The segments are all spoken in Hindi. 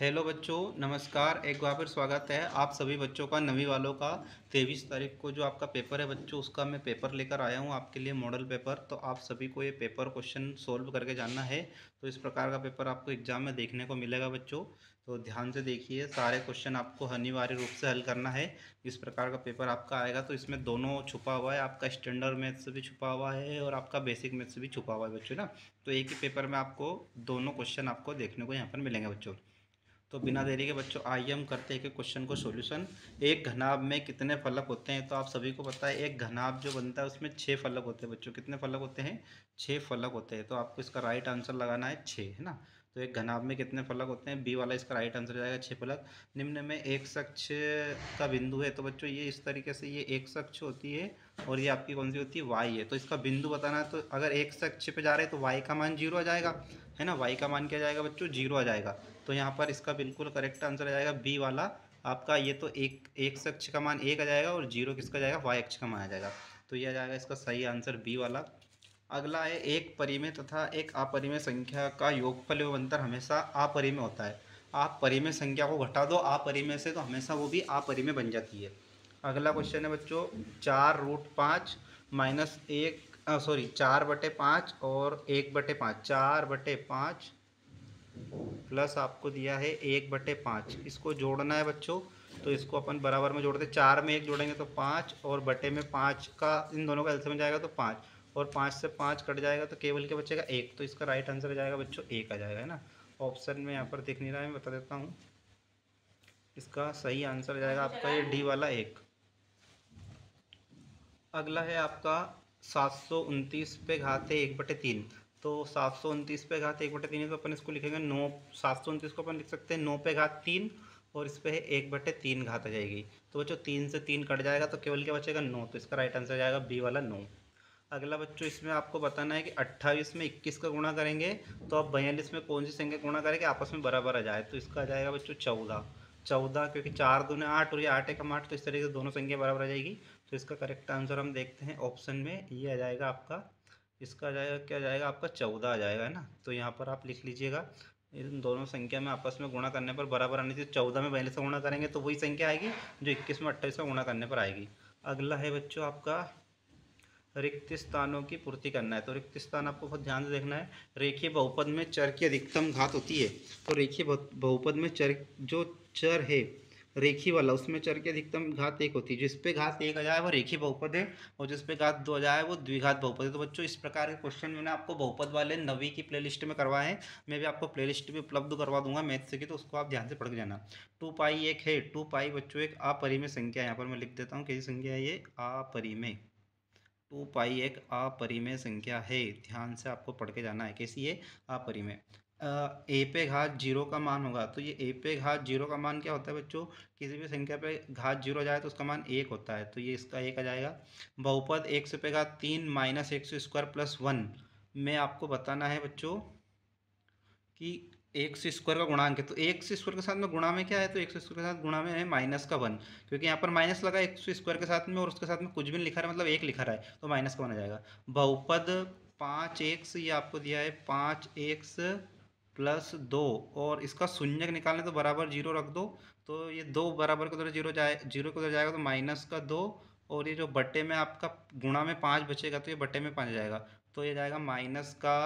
हेलो बच्चों नमस्कार एक बार फिर स्वागत है आप सभी बच्चों का नवी वालों का तेईस तारीख को जो आपका पेपर है बच्चों उसका मैं पेपर लेकर आया हूँ आपके लिए मॉडल पेपर तो आप सभी को ये पेपर क्वेश्चन सोल्व करके जानना है तो इस प्रकार का पेपर आपको एग्जाम में देखने को मिलेगा बच्चों तो ध्यान से देखिए सारे क्वेश्चन आपको अनिवार्य रूप से हल करना है इस प्रकार का पेपर आपका आएगा तो इसमें दोनों छुपा हुआ है आपका स्टैंडर्ड मैथ्स भी छुपा हुआ है और आपका बेसिक मैथ्स भी छुपा हुआ है बच्चों ना तो एक ही पेपर में आपको दोनों क्वेश्चन आपको देखने को यहाँ पर मिलेंगे बच्चों तो बिना देरी के बच्चों आइए हम करते हैं कि क्वेश्चन को सॉल्यूशन एक घनाब में कितने फलक होते हैं तो आप सभी को पता है एक घनाब जो बनता है उसमें छः फलक होते हैं बच्चों कितने फलक होते हैं छः फलक होते हैं तो आपको इसका राइट आंसर लगाना है छः है ना तो एक घनाब में कितने फलक होते हैं बी वाला इसका राइट आंसर जाएगा छः फलक निम्न में एक सक्ष का बिंदु है तो बच्चों ये इस तरीके से ये एक सक्ष होती है और ये आपकी कौन सी होती है वाई है तो इसका बिंदु बताना है तो अगर एक सक्ष पे जा रहे हैं तो वाई का मान जीरो आ जाएगा है ना वाई का मान क्या जाएगा बच्चों जीरो आ जाएगा तो यहाँ पर इसका बिल्कुल करेक्ट आंसर आ जाएगा बी वाला आपका ये तो एक एक अक्ष का मान एक आ जाएगा और जीरो किसका जाएगा वाई अक्ष का मान आ जाएगा तो ये आ जाएगा इसका सही आंसर बी वाला अगला है एक परिमेय तथा एक अपरिमेय संख्या का योगफल एवं अंतर हमेशा अपरिमय होता है आप परिमेय संख्या को घटा दो अपरिमेय से तो हमेशा वो भी अपरिमेय बन जाती है अगला क्वेश्चन है बच्चों चार रूट पाँच माइनस एक सॉरी चार बटे पाँच और एक बटे पाँच चार बटे पाँच प्लस आपको दिया है एक बटे पाँच इसको जोड़ना है बच्चों तो इसको अपन बराबर में जोड़ते चार में एक जोड़ेंगे तो पाँच और बटे में पाँच का इन दोनों का एल्सर में जाएगा तो पाँच और पाँच से पाँच कट जाएगा तो केवल के बचेगा एक तो इसका राइट आंसर आ जाएगा बच्चों एक आ जाएगा है ना ऑप्शन में यहाँ पर दिख नहीं रहा है मैं बता देता हूँ इसका सही आंसर आ जाएगा आपका ये डी वाला एक अगला है आपका सात सौ उनतीस पे घात है एक बटे तीन तो सात सौ उनतीस पे घात एक बटे तीन है तो अपन इसको लिखेंगे नौ सात सौ उनतीस को अपन लिख सकते हैं नौ पे घात तीन और इस पर है एक बटे तीन घात आ जाएगी तो बच्चों तीन से तीन कट जाएगा तो केवल क्या बचेगा नौ तो इसका राइट आंसर जाएगा बी वाला नौ अगला बच्चों इसमें आपको बताना है कि अट्ठाईस में इक्कीस का गुणा करेंगे तो आप बयालीस में कौन सी संख्या गुणा करेंगे आपस में बराबर आ जाए तो इसका आ जाएगा बच्चों चौदह चौदह क्योंकि चार दो ने आठ और ये आठ एक हम आठ तो इस तरीके से दोनों संख्या बराबर आ जाएगी तो इसका करेक्ट आंसर हम देखते हैं ऑप्शन में ये आ जाएगा आपका इसका आ जाएगा क्या जाएगा आपका चौदह आ जाएगा है ना तो यहाँ पर आप लिख लीजिएगा इन दोनों संख्या में आपस में गुणा करने पर बराबर आने चाहिए चौदह में पहले से गुणा करेंगे तो वही संख्या आएगी जो इक्कीस में अट्ठाईस में गुणा करने पर आएगी अगला है बच्चों आपका रिक्त स्थानों की पूर्ति करना है तो रिक्त स्थान आपको बहुत ध्यान से देखना है रेखीय बहुपद में चर की अधिकतम घात होती है तो रेखीय बहुपद में चर जो चर है रेखी वाला उसमें चर की अधिकतम घात एक होती है जिसपे घात एक हजार वो रेखी बहुपद है और जिसपे घात दो आ जाए वो द्विघात बहुपद है तो बच्चों इस प्रकार के क्वेश्चन मैंने आपको बहुपद वाले नवी की प्लेलिस्ट में करवाए हैं मैं भी आपको प्लेलिस्ट भी उपलब्ध करवा दूंगा से की तो उसको आप ध्यान से पढ़ के जाना टू पाई एक है टू पाई बच्चों एक अपरिमय संख्या है यहाँ पर मैं लिख देता हूँ कैसी संख्या है ये अपरिमय टू पाई एक अपरिमय संख्या है ध्यान से आपको पढ़ के जाना है कैसी है अपरिमय ए पे घात जीरो का मान होगा तो ये ए पे घात जीरो का मान क्या होता है बच्चों किसी भी संख्या पे घात जीरो जाए तो उसका मान एक होता है तो ये इसका एक आ जाएगा बहुपद एक सौ पे घात तीन माइनस एक सौ स्क्वायर प्लस वन में आपको बताना है बच्चों कि एक से स्क्वायर का गुणांक है तो एक से स्क्वायर के साथ में गुणा में क्या है तो एक से स्क्वायर के साथ गुणा में है माइनस का वन क्योंकि यहाँ पर माइनस लगा एक सौ स्क्वायर के साथ में और उसके साथ में कुछ भी नहीं लिखा है मतलब एक लिखा रहा है तो माइनस का वन आ जाएगा बहुपद पाँच एक्स ये आपको दिया है पाँच एक्स प्लस दो और इसका शून्य निकालें तो बराबर जीरो रख दो तो ये दो बराबर के उधर जीरो जाए जीरो के उधर जाएगा तो माइनस का दो और ये जो बट्टे में आपका गुणा में पाँच बचेगा तो ये बट्टे में पाँच जाएगा तो ये जाएगा माइनस का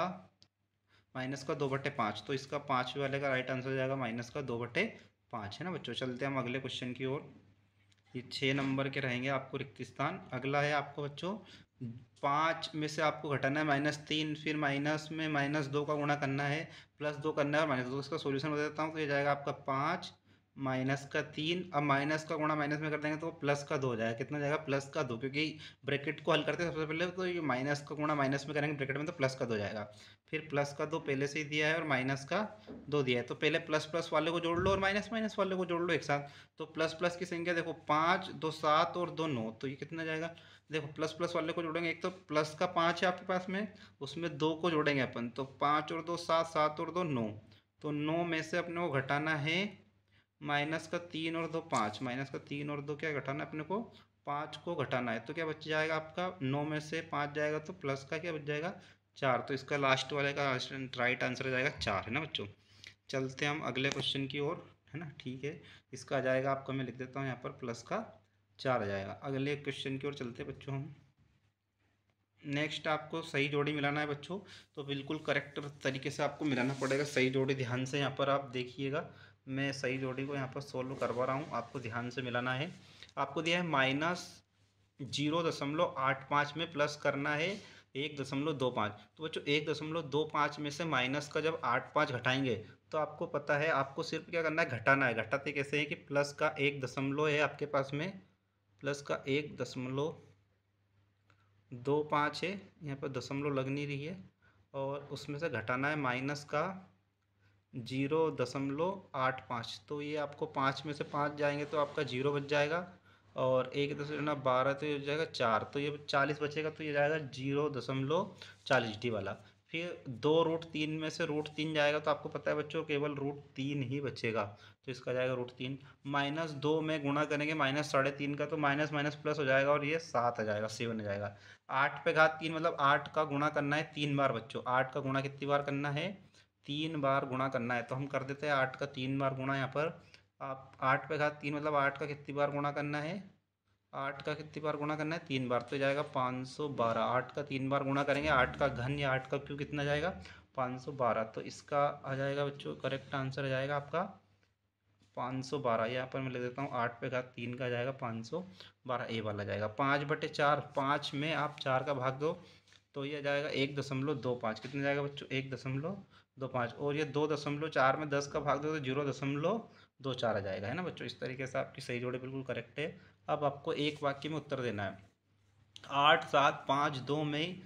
माइनस का दो बट्टे पाँच तो इसका पाँच वाले का राइट आंसर जाएगा माइनस का दो बट्टे पाँच है ना बच्चों चलते हम अगले क्वेश्चन की ओर ये छः नंबर के रहेंगे आपको स्थान अगला है आपको बच्चों पाँच में से आपको घटाना है माइनस तीन फिर माइनस में माइनस दो का गुणा करना है प्लस दो करना है और माइनस दो इसका सोल्यूशन बता देता हूँ तो ये जाएगा आपका पाँच माइनस का तीन अब माइनस का गुणा माइनस में कर देंगे तो प्लस का दो हो जाएगा कितना जाएगा प्लस का दो क्योंकि ब्रैकेट को हल करते हैं सबसे पहले तो ये माइनस का गुणा माइनस में करेंगे ब्रैकेट में तो प्लस का दो जाएगा फिर प्लस का दो पहले से ही दिया है और माइनस का दो दिया है तो पहले प्लस प्लस वाले को जोड़ लो और माइनस माइनस वाले को जोड़ लो एक साथ तो प्लस प्लस की संख्या देखो पाँच दो सात और दो नौ तो ये कितना जाएगा देखो प्लस प्लस वाले को जोड़ेंगे एक तो प्लस का पाँच है आपके पास में उसमें दो को जोड़ेंगे अपन तो पाँच और दो सात सात और दो नौ तो नौ में से अपने को घटाना है माइनस का तीन और दो पाँच माइनस का तीन और दो क्या घटाना है अपने को पाँच को घटाना है तो क्या बच जाएगा आपका नौ में से पाँच जाएगा तो प्लस का क्या बच जाएगा चार तो इसका लास्ट वाले का राइट आंसर आ जाएगा चार है ना बच्चों चलते हम अगले क्वेश्चन की ओर है ना ठीक है इसका आ जाएगा आपका मैं लिख देता हूँ यहाँ पर प्लस का चार आ जाएगा अगले क्वेश्चन की ओर चलते हैं बच्चों हम नेक्स्ट आपको सही जोड़ी मिलाना है बच्चों तो बिल्कुल करेक्ट तरीके से आपको मिलाना पड़ेगा सही जोड़ी ध्यान से यहाँ पर आप देखिएगा मैं सही जोड़ी को यहाँ पर सोल्व करवा रहा हूँ आपको ध्यान से मिलाना है आपको दिया है माइनस जीरो दशमलव आठ पाँच में प्लस करना है एक दशमलव दो पाँच तो बच्चों एक दशमलव दो पाँच में से माइनस का जब आठ पाँच घटाएंगे तो आपको पता है आपको सिर्फ क्या करना है घटाना है घटाते कैसे हैं कि प्लस का एक दशमलव है आपके पास में प्लस का एक दशमलव दो पाँच है यहाँ पर दशमलव लग नहीं रही है और उसमें से घटाना है माइनस का जीरो दशमलव आठ पाँच तो ये आपको पाँच में से पाँच जाएंगे तो आपका जीरो बच जाएगा और एक दशमलव ना बारह तो ये हो जाएगा चार तो ये चालीस बचेगा तो ये जाएगा जीरो दशमलव चालीस डी वाला फिर दो रूट तीन में से रूट तीन जाएगा तो आपको पता है बच्चों केवल रूट तीन ही बचेगा तो इसका जाएगा रूट तीन माइनस दो में गुणा करेंगे माइनस साढ़े तीन का तो माइनस माइनस प्लस हो जाएगा और ये सात आ जाएगा सेवन आ जाएगा आठ पे घात तीन मतलब आठ का गुणा करना है तीन बार बच्चों आठ का गुणा कितनी बार करना है तीन बार गुणा करना है तो हम कर देते हैं आठ का तीन बार गुणा यहाँ पर आप आठ पे घात तीन मतलब आठ का कितनी बार गुणा करना है आठ का कितनी बार गुणा करना है तीन बार तो जाएगा पाँच सौ बारह आठ का तीन बार गुणा करेंगे आठ का घन या आठ का क्यों कितना जाएगा पाँच सौ बारह तो इसका आ जाएगा बच्चों करेक्ट आंसर आ जाएगा आपका पाँच सौ बारह यहाँ पर मैं लिख देता हूँ आठ पे घात तीन का जाएगा पाँच सौ बारह ए वाला जाएगा पाँच बटे चार पाँच में आप चार का भाग दो तो ये जाएगा एक दशमलव दो पाँच कितना जाएगा बच्चों एक दशमलव दो पाँच और ये दो दशमलव चार में दस का भाग दो तो जीरो दशमलव दो चार आ जाएगा है ना बच्चों इस तरीके से आपकी सही जोड़े बिल्कुल करेक्ट है अब आपको एक वाक्य में उत्तर देना है आठ सात पाँच दो में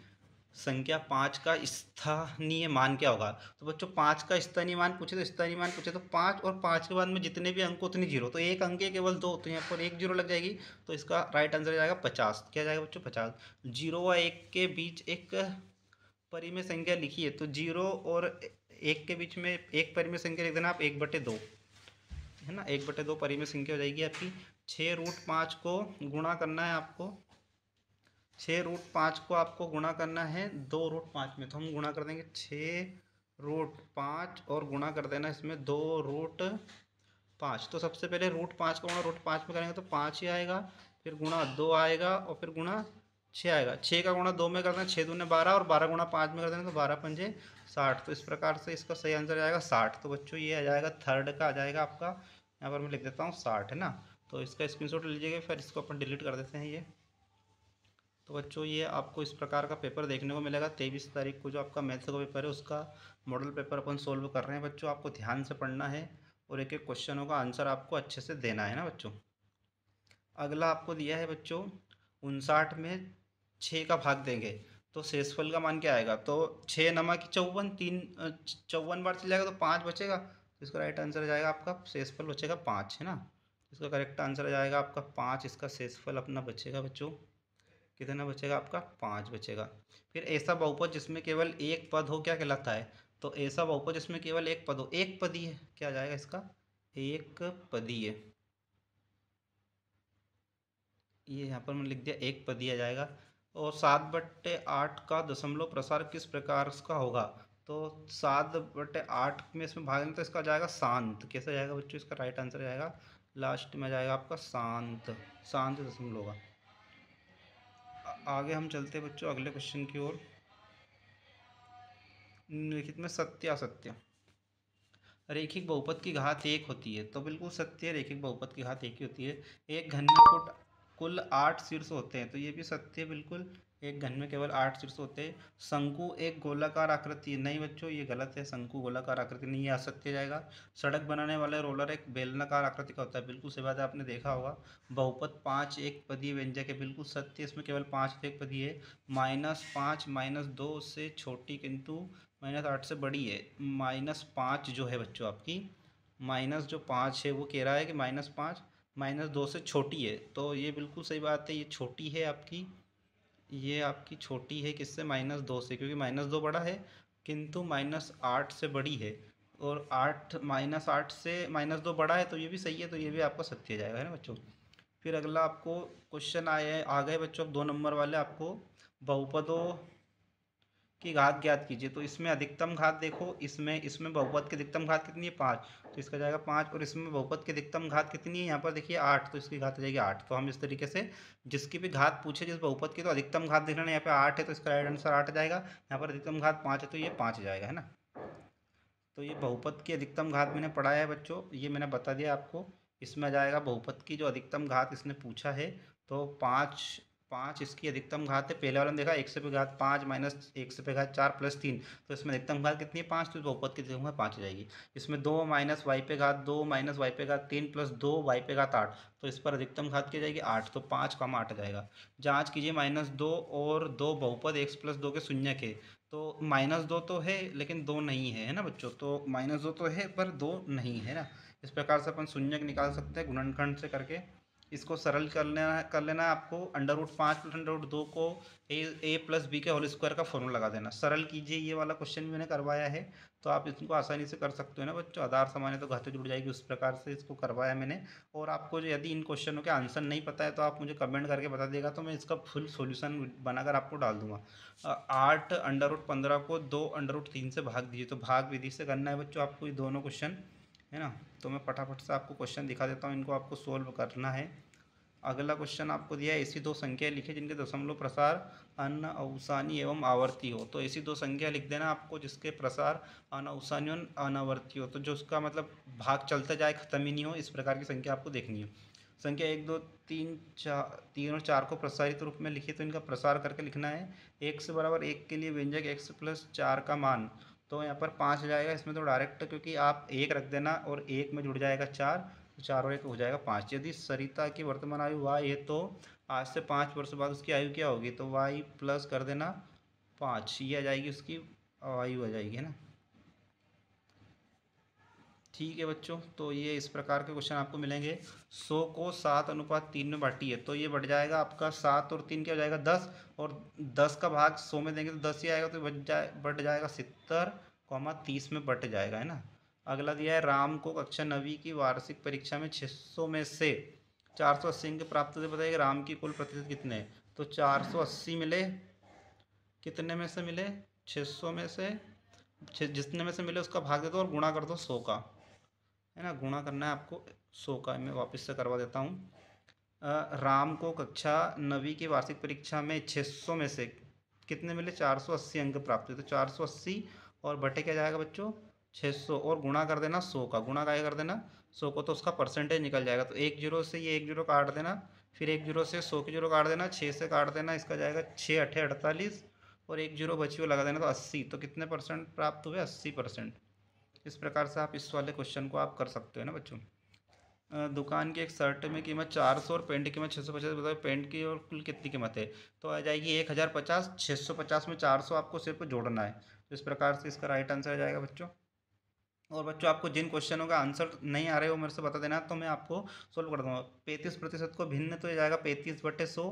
संख्या पाँच का स्थानीय मान क्या होगा तो बच्चों पाँच का स्थानीय मान पूछे तो स्थानीय मान पूछे तो पाँच और पाँच के बाद में जितने भी अंक उतनी जीरो तो एक अंक केवल दो तो यहाँ पर एक जीरो लग जाएगी तो इसका राइट आंसर जाएगा पचास क्या जाएगा बच्चों पचास जीरो व एक के बीच एक परिमेय में संख्या लिखी है तो जीरो और एक के बीच में एक परी संख्या लिख देना आप एक बटे दो है ना एक बटे दो परी संख्या हो जाएगी आपकी छः रूट पाँच को गुणा करना है आपको छः रूट पाँच को आपको गुणा करना है दो रूट पाँच में तो हम गुणा कर देंगे छः रूट पाँच और गुणा कर देना इसमें दो रूट पाँच तो सबसे पहले रूट पाँच का गुणा रूट पाँच में करेंगे तो पाँच ही आएगा फिर गुणा दो आएगा और फिर गुणा छः आएगा छः का गुणा दो में कर देना छः दूने बारह और बारह गुणा पाँच में कर देना तो बारह पंजे साठ तो इस प्रकार से इसका सही आंसर आएगा साठ तो बच्चों ये आ जाएगा थर्ड का आ जाएगा आपका यहाँ पर मैं लिख देता हूँ साठ है ना तो इसका स्क्रीनशॉट शॉट लीजिएगा फिर इसको अपन डिलीट कर देते हैं ये तो बच्चों ये आपको इस प्रकार का पेपर देखने को मिलेगा तेईस तारीख को जो आपका मैथ्स का पेपर है उसका मॉडल पेपर अपन सोल्व कर रहे हैं बच्चों आपको ध्यान से पढ़ना है और एक एक क्वेश्चनों का आंसर आपको अच्छे से देना है ना बच्चों अगला आपको दिया है बच्चों उनसाठ में छः का भाग देंगे तो शेषफल का मान क्या आएगा तो छः नमा की चौवन तीन चौवन बार चल जाएगा तो पाँच बचेगा तो इसका राइट आंसर जाएगा आपका शेषफल बचेगा पाँच है ना इसका करेक्ट आंसर जाएगा आपका पाँच इसका शेषफल अपना बचेगा बच्चों कितना बचेगा आपका पाँच बचेगा फिर ऐसा बहुपद जिसमें केवल एक पद हो क्या कहलाता है तो ऐसा बहुपद जिसमें केवल एक पद हो एक पदी है क्या जाएगा इसका एक पदीय ये यहाँ पर मैंने लिख दिया एक पदीय जाएगा और सात बट्टे आठ का दशमलव प्रसार किस प्रकार का होगा तो सात बट्टे आठ में इसमें भाग लें तो इसका जाएगा शांत कैसे जाएगा बच्चों इसका राइट आंसर जाएगा लास्ट में जाएगा आपका शांत शांत दशमलव होगा आगे हम चलते हैं बच्चों अगले क्वेश्चन की ओर निम्नलिखित में सत्य असत्य रेखिक बहुपत की घात एक होती है तो बिल्कुल सत्य रेखिक बहुपत की घात एक ही होती है एक घन में कुल आठ शीर्ष होते हैं तो ये भी सत्य बिल्कुल एक घन में केवल आठ शीर्ष होते हैं शंकु एक गोलाकार आकृति नहीं बच्चों ये गलत है शंकु गोलाकार आकृति नहीं आ सकते जाएगा सड़क बनाने वाले रोलर एक बेलनाकार आकृति का होता है बिल्कुल सही बात है आपने देखा होगा बहुपत पाँच एक पदी व्यंजक है बिल्कुल सत्य इसमें केवल पाँच एक पदी है माइनस पाँच माइनस दो से छोटी किंतु माइनस आठ से बड़ी है माइनस पाँच जो है बच्चों आपकी माइनस जो पाँच है वो कह रहा है कि माइनस पाँच माइनस दो से छोटी है तो ये बिल्कुल सही बात है ये छोटी है आपकी ये आपकी छोटी है किससे माइनस दो से क्योंकि माइनस दो बड़ा है किंतु माइनस आठ से बड़ी है और आठ माइनस आठ से माइनस दो बड़ा है तो ये भी सही है तो ये भी आपका सत्य जाएगा है ना बच्चों फिर अगला आपको क्वेश्चन आया आ गए बच्चों दो नंबर वाले आपको बहुपदों की घात ज्ञात कीजिए तो इसमें अधिकतम घात देखो इसमें इसमें बहुपत की अधिकतम घात कितनी है पाँच तो इसका जाएगा पाँच और इसमें बहुपत की अधिकतम घात कितनी है यहाँ पर देखिए आठ तो इसकी घात हो जाएगी आठ तो हम इस तरीके से जिसकी भी घात पूछे जिस बहुपत की तो अधिकतम घात देखना यहाँ पर आठ है तो इसका राइट आंसर आठ जाएगा यहाँ पर अधिकतम घात पाँच है तो ये पाँच जाएगा है ना तो ये बहुपत की अधिकतम घात मैंने पढ़ाया है बच्चों ये मैंने बता दिया आपको इसमें आ जाएगा बहुपत की जो अधिकतम घात इसने पूछा है तो पाँच पाँच इसकी अधिकतम घात है पहले वाला देखा एक से पे घात पाँच माइनस एक से पे घात चार प्लस तीन तो इसमें अधिकतम घात कितनी है पाँच तो बहुपत की अधिकतम पाँच हो जाएगी इसमें दो माइनस वाई पे घात दो माइनस वाई पे घात तीन प्लस दो वाई पे घात आठ तो इस पर अधिकतम घात की जाएगी आठ तो पाँच कम आठ जाएगा जाँच कीजिए माइनस दो और दो बहुपद एक्स प्लस दो के शून्य के तो माइनस दो तो है लेकिन दो नहीं है है ना बच्चों तो माइनस दो तो है पर दो नहीं है ना इस प्रकार से अपन शून्य निकाल सकते हैं गुणनखंड से करके इसको सरल कर लेना कर लेना आपको अंडर रूट पाँच प्लस अंडर रूट दो को ए ए प्लस बी के होल स्क्वायर का फॉर्मूला लगा देना सरल कीजिए ये वाला क्वेश्चन भी मैंने करवाया है तो आप इसको आसानी से कर सकते हो ना बच्चों आधार सामान्य तो घाते जुड़ जाएगी उस प्रकार से इसको करवाया मैंने और आपको यदि इन क्वेश्चनों के आंसर नहीं पता है तो आप मुझे कमेंट करके बता देगा तो मैं इसका फुल सोल्यूशन बनाकर आपको डाल दूंगा आठ अंडर रूट पंद्रह को दो अंडर रूट तीन से भाग दीजिए तो भाग विधि से करना है बच्चों आपको ये दोनों क्वेश्चन है ना तो मैं फटाफट से आपको क्वेश्चन दिखा देता हूँ इनको आपको सोल्व करना है अगला क्वेश्चन आपको दिया है ऐसी दो संख्या लिखे जिनके दशमलव प्रसार अन अवसानी एवं आवर्ती हो तो ऐसी दो संख्या लिख देना आपको जिसके प्रसार अवसानी और अनावर्ती हो तो जो उसका मतलब भाग चलता जाए खत्म ही नहीं हो इस प्रकार की संख्या आपको देखनी है संख्या एक दो तीन चार तीन और चार को प्रसारित रूप में लिखिए तो इनका प्रसार करके लिखना है एक से बराबर एक के लिए व्यंजक एक्स प्लस चार का मान तो यहाँ पर पाँच हो जाएगा इसमें तो डायरेक्ट क्योंकि आप एक रख देना और एक में जुड़ जाएगा चार तो चार और एक हो जाएगा पाँच यदि सरिता की वर्तमान आयु वाई है तो आज से पाँच वर्ष बाद उसकी आयु क्या होगी तो वाई प्लस कर देना पाँच ये आ जाएगी उसकी आयु आ जाएगी है ना ठीक है बच्चों तो ये इस प्रकार के क्वेश्चन आपको मिलेंगे सौ को सात अनुपात तीन में बांटिए तो ये बढ़ जाएगा आपका सात और तीन क्या हो जाएगा दस और दस का भाग सौ में देंगे तो दस ही आएगा तो बच जाए बढ़ जाएगा सितर कौमा तीस में बट जाएगा है ना अगला दिया है राम को कक्षा नवी की वार्षिक परीक्षा में छः सौ में से चार सौ अस्सी प्राप्त होते बताइए राम की कुल प्रतिशत कितने तो चार सौ अस्सी मिले कितने में से मिले छः सौ में से जितने में से मिले उसका भाग दे दो और गुणा कर दो सौ का है ना गुणा करना है आपको सौ का मैं वापस से करवा देता हूँ राम को कक्षा नवी की वार्षिक परीक्षा में छः सौ में से कितने मिले चार सौ अस्सी अंक प्राप्त हुए तो चार सौ अस्सी और बटे क्या जाएगा बच्चों छः सौ और गुणा कर देना सौ का गुणा का कर देना सौ को तो उसका परसेंटेज निकल जाएगा तो एक जीरो से ये एक जीरो काट देना फिर एक जीरो से सौ की जीरो काट देना छः से काट देना इसका जाएगा छः अठे अड़तालीस और एक जीरो बची हुए लगा देना तो अस्सी तो कितने परसेंट प्राप्त हुए अस्सी परसेंट इस प्रकार से आप इस वाले क्वेश्चन को आप कर सकते हो ना बच्चों दुकान की एक शर्ट में कीमत चार सौ और पेंट की कीमत छः सौ पचास बताओ पेंट की और कुल कितनी कीमत है तो आ जाएगी एक हज़ार पचास छः सौ पचास में चार सौ आपको सिर्फ जोड़ना है तो इस प्रकार से इसका राइट आंसर आ जाएगा बच्चों और बच्चों आपको जिन क्वेश्चनों का आंसर नहीं आ रहे हो मेरे से बता देना तो मैं आपको सोल्व कर दूँगा पैंतीस प्रतिशत को भिन्न तो यह जाएगा पैंतीस बटे सौ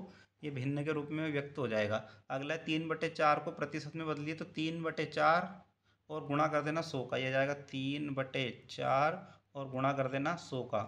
ये भिन्न के रूप में व्यक्त हो जाएगा अगला तीन बटे चार को प्रतिशत में बदलिए तो तीन बटे चार और गुणा कर देना सौ का यह जाएगा तीन बटे चार और गुणा कर देना सौ का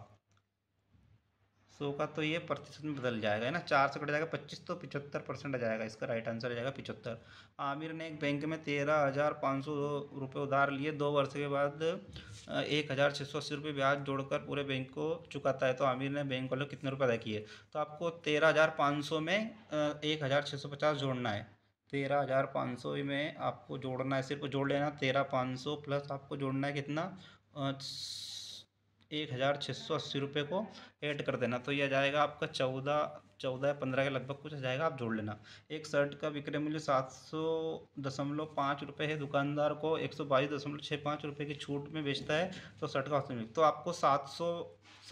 सौ का तो ये प्रतिशत में बदल जाएगा है ना चार से कट जाएगा पच्चीस तो पिचहत्तर परसेंट आ जाएगा इसका राइट आंसर आ जाएगा पिचहत्तर आमिर ने एक बैंक में तेरह हज़ार पाँच सौ रुपये उधार लिए दो वर्ष के बाद एक हज़ार छः सौ अस्सी रुपये ब्याज जोड़कर पूरे बैंक को चुकाता है तो आमिर ने बैंक वालों कितने रुपये अदा किए तो आपको तेरह हज़ार पाँच सौ में एक हज़ार छः सौ पचास जोड़ना है तेरह हज़ार पाँच सौ में आपको जोड़ना है सिर्फ जोड़ लेना तेरह पाँच सौ प्लस आपको जोड़ना है कितना एक हज़ार छः सौ अस्सी रुपये को ऐड कर देना तो यह जाएगा आपका चौदह चौदह या पंद्रह के लगभग कुछ आ जाएगा आप जोड़ लेना एक शर्ट का विक्रय मूल्य सात सौ दशमलव पाँच रुपये है दुकानदार को एक सौ बाईस दशमलव छः पाँच रुपये की छूट में बेचता है तो शर्ट का औसत तो आपको सात सौ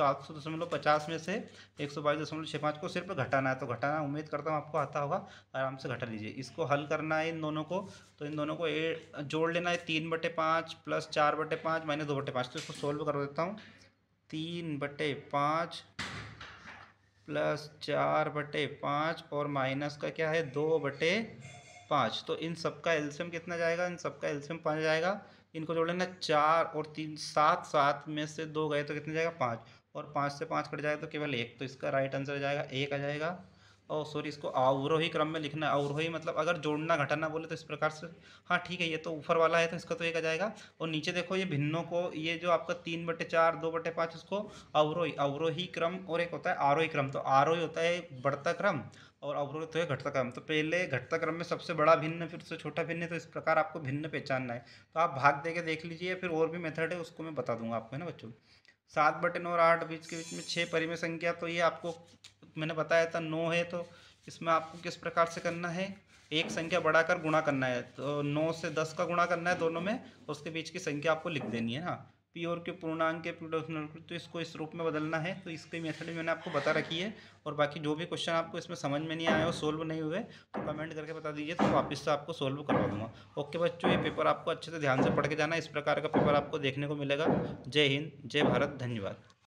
सात सौ दशमलव पचास में से एक सौ बाईस दशमलव छः पाँच को सिर्फ घटाना है तो घटाना उम्मीद करता हूँ आपको आता होगा आराम से घटा लीजिए इसको हल करना है इन दोनों को तो इन दोनों को ए जोड़ लेना है तीन बटे पाँच प्लस चार बटे पाँच माइनस दो बटे पाँच तो इसको सोल्व कर देता हूँ तीन बटे पाँच प्लस चार बटे पाँच और माइनस का क्या है दो बटे पाँच तो इन सबका एल्शियम कितना जाएगा इन सबका एल्शियम पाँच जाएगा इनको जोड़ लेना चार और तीन सात सात में से दो गए तो कितने जाएगा पाँच और पाँच से पाँच कट जाएगा तो केवल एक तो इसका राइट आंसर आ जाएगा एक आ जाएगा और सॉरी इसको अवरोही क्रम में लिखना है अवरोही मतलब अगर जोड़ना घटाना बोले तो इस प्रकार से हाँ ठीक है ये तो ऊपर वाला है तो इसका तो एक आ जाएगा और नीचे देखो ये भिन्नों को ये जो आपका तीन बटे चार दो बटे पाँच उसको अवरोही अवरोही क्रम और एक होता है आरोही क्रम तो आरोही होता है बढ़ता क्रम और अवरोही तो है घटता क्रम तो पहले घटता क्रम में सबसे बड़ा भिन्न फिर उससे छोटा भिन्न तो इस प्रकार आपको भिन्न पहचानना है तो आप भाग दे के देख लीजिए फिर और भी मेथड है उसको मैं बता दूंगा आपको है ना बच्चों सात बटन और आठ बीच के बीच में छः परिमेय संख्या तो ये आपको मैंने बताया था नौ है तो इसमें आपको किस प्रकार से करना है एक संख्या बढ़ाकर गुणा करना है तो नौ से दस का गुणा करना है दोनों में उसके बीच की संख्या आपको लिख देनी है ना पी और क्यू पूर्णांक के प्लूटो तो इसको इस रूप में बदलना है तो इसके मेथड मैंने आपको बता रखी है और बाकी जो भी क्वेश्चन आपको इसमें समझ में नहीं आया हो सोल्व नहीं हुए तो कमेंट करके बता दीजिए तो वापस से आपको सोल्व करवा दूंगा ओके बच्चों ये पेपर आपको अच्छे से ध्यान से पढ़ के जाना इस प्रकार का पेपर आपको देखने को मिलेगा जय हिंद जय भारत धन्यवाद